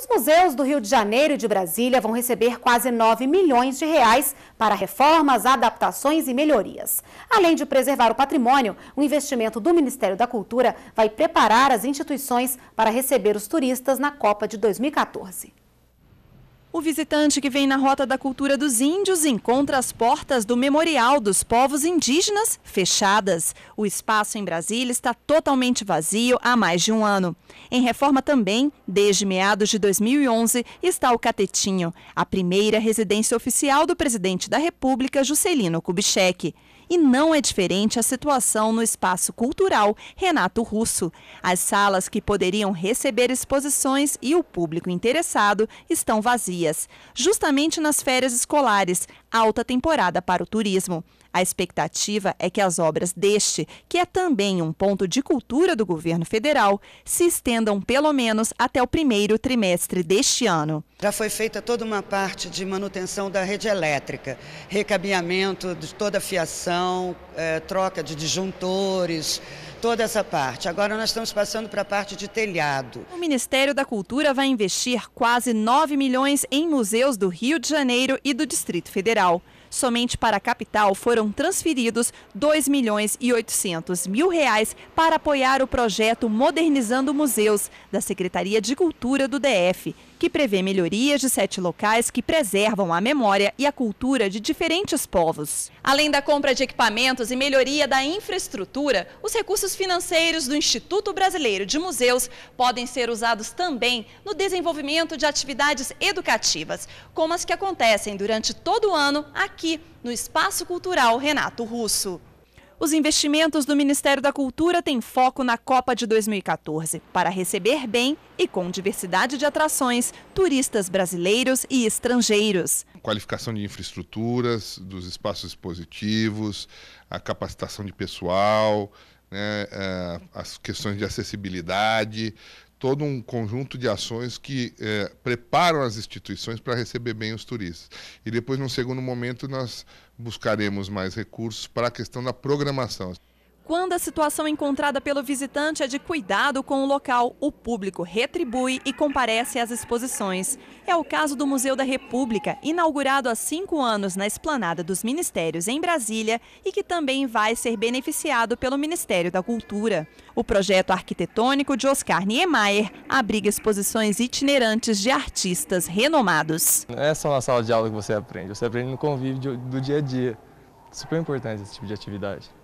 Os museus do Rio de Janeiro e de Brasília vão receber quase 9 milhões de reais para reformas, adaptações e melhorias. Além de preservar o patrimônio, o investimento do Ministério da Cultura vai preparar as instituições para receber os turistas na Copa de 2014. O visitante que vem na Rota da Cultura dos Índios encontra as portas do Memorial dos Povos Indígenas fechadas. O espaço em Brasília está totalmente vazio há mais de um ano. Em reforma também, desde meados de 2011, está o Catetinho, a primeira residência oficial do presidente da República, Juscelino Kubitschek. E não é diferente a situação no espaço cultural Renato Russo. As salas que poderiam receber exposições e o público interessado estão vazias, justamente nas férias escolares, alta temporada para o turismo. A expectativa é que as obras deste, que é também um ponto de cultura do governo federal, se estendam pelo menos até o primeiro trimestre deste ano. Já foi feita toda uma parte de manutenção da rede elétrica, recabeamento de toda a fiação, é, troca de disjuntores toda essa parte. Agora nós estamos passando para a parte de telhado. O Ministério da Cultura vai investir quase 9 milhões em museus do Rio de Janeiro e do Distrito Federal. Somente para a capital foram transferidos 2 milhões e 800 mil reais para apoiar o projeto Modernizando Museus, da Secretaria de Cultura do DF, que prevê melhorias de sete locais que preservam a memória e a cultura de diferentes povos. Além da compra de equipamentos e melhoria da infraestrutura, os recursos financeiros do Instituto Brasileiro de Museus podem ser usados também no desenvolvimento de atividades educativas, como as que acontecem durante todo o ano aqui aqui no Espaço Cultural Renato Russo. Os investimentos do Ministério da Cultura têm foco na Copa de 2014, para receber bem e com diversidade de atrações turistas brasileiros e estrangeiros. Qualificação de infraestruturas, dos espaços expositivos, a capacitação de pessoal, né, eh, as questões de acessibilidade, todo um conjunto de ações que é, preparam as instituições para receber bem os turistas. E depois, num segundo momento, nós buscaremos mais recursos para a questão da programação quando a situação encontrada pelo visitante é de cuidado com o local, o público retribui e comparece às exposições. É o caso do Museu da República, inaugurado há cinco anos na Esplanada dos Ministérios, em Brasília, e que também vai ser beneficiado pelo Ministério da Cultura. O projeto arquitetônico de Oscar Niemeyer abriga exposições itinerantes de artistas renomados. Não é só na sala de aula que você aprende, você aprende no convívio do dia a dia. Super importante esse tipo de atividade.